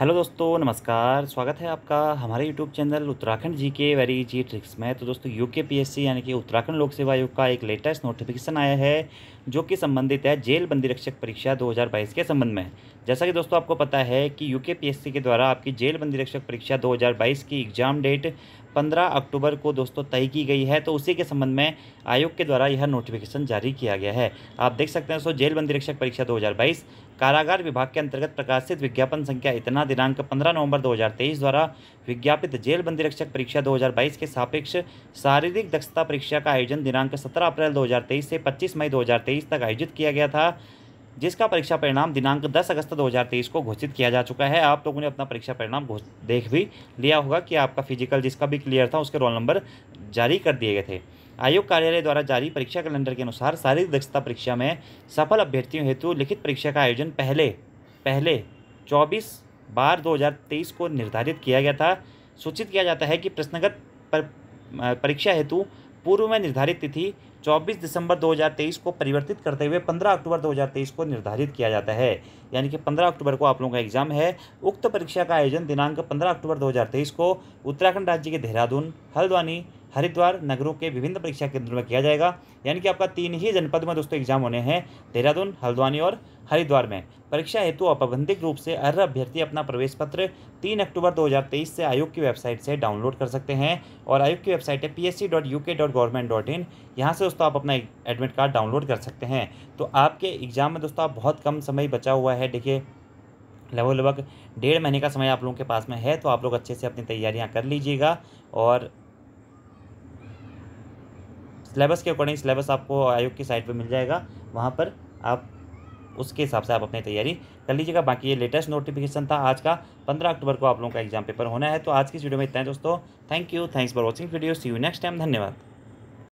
hello दोस्तों नमस्कार स्वागत है आपका हमारे यूट्यूब चैनल उत्तराखंड जी के वेरी जी ट्रिक्स में तो दोस्तों यू के पी एस सी यानी कि उत्तराखंड लोक सेवा आयोग का एक लेटेस्ट नोटिफिकेशन आया है जो कि संबंधित है जेल बंदी रक्षक परीक्षा 2022 के संबंध में जैसा कि दोस्तों आपको पता है कि यू के पी एस सी के द्वारा आपकी जेल बंदी रक्षक परीक्षा दो की एग्ज़ाम डेट 15 अक्टूबर को दोस्तों तय की गई है तो उसी के संबंध में आयोग के द्वारा यह नोटिफिकेशन जारी किया गया है आप देख सकते हैं दोस्तों जेल बंदी रक्षक परीक्षा 2022 कारागार विभाग के अंतर्गत प्रकाशित विज्ञापन संख्या इतना दिनांक 15 नवंबर 2023 द्वारा विज्ञापित जेल बंदी रक्षक परीक्षा दो के सापेक्ष शारीरिक दक्षता परीक्षा का आयोजन दिनांक सत्रह अप्रैल दो से पच्चीस मई दो तक आयोजित किया गया था जिसका परीक्षा परिणाम दिनांक 10 अगस्त 2023 को घोषित किया जा चुका है आप लोगों तो ने अपना परीक्षा परिणाम देख भी लिया होगा कि आपका फिजिकल जिसका भी क्लियर था उसके रोल नंबर जारी कर दिए गए थे आयोग कार्यालय द्वारा जारी परीक्षा कैलेंडर के अनुसार शारीरिक दक्षता परीक्षा में सफल अभ्यर्थियों हेतु लिखित परीक्षा का आयोजन पहले पहले चौबीस बार दो को निर्धारित किया गया था सूचित किया जाता है कि प्रश्नगत परीक्षा हेतु पूर्व में निर्धारित तिथि 24 दिसंबर 2023 को परिवर्तित करते हुए 15 अक्टूबर 2023 को निर्धारित किया जाता है यानी कि 15 अक्टूबर को आप लोगों का एग्जाम है उक्त परीक्षा का आयोजन दिनांक 15 अक्टूबर 2023 को उत्तराखंड राज्य के देहरादून हल्द्वानी हरिद्वार नगरों के विभिन्न परीक्षा केंद्रों में किया जाएगा यानी कि आपका तीन ही जनपद में दोस्तों एग्जाम होने हैं देहरादून हल्द्वानी और हरिद्वार में परीक्षा हेतु अपबंधिक रूप से अर्ह अभ्यर्थी अपना प्रवेश पत्र 3 अक्टूबर 2023 से आयोग की वेबसाइट से डाउनलोड कर सकते हैं और आयोग की वेबसाइट है P S C dot U K dot government dot in यहाँ से दोस्तों आप अपना एडमिट कार्ड डाउनलोड कर सकते हैं तो आपके एग्जाम में दोस्तों आप बहुत कम समय बचा हुआ है देखिए लगभग लगभग डेढ़ महीने का समय आप लोगों के पास में है तो आप लोग अच्छे से अपनी तैयारियाँ कर लीजिएगा और सिलेबस के अकॉर्डिंग सिलेबस आपको आयोग की साइट पर मिल जाएगा वहाँ पर आप उसके हिसाब से आप अपनी तैयारी कर लीजिएगा बाकी ये लेटेस्ट नोटिफिकेशन था आज का पंद्रह अक्टूबर को आप लोगों का एग्जाम पेपर होना है तो आज की वीडियो में इतना है दोस्तों thank you thanks for watching video see you next time धन्यवाद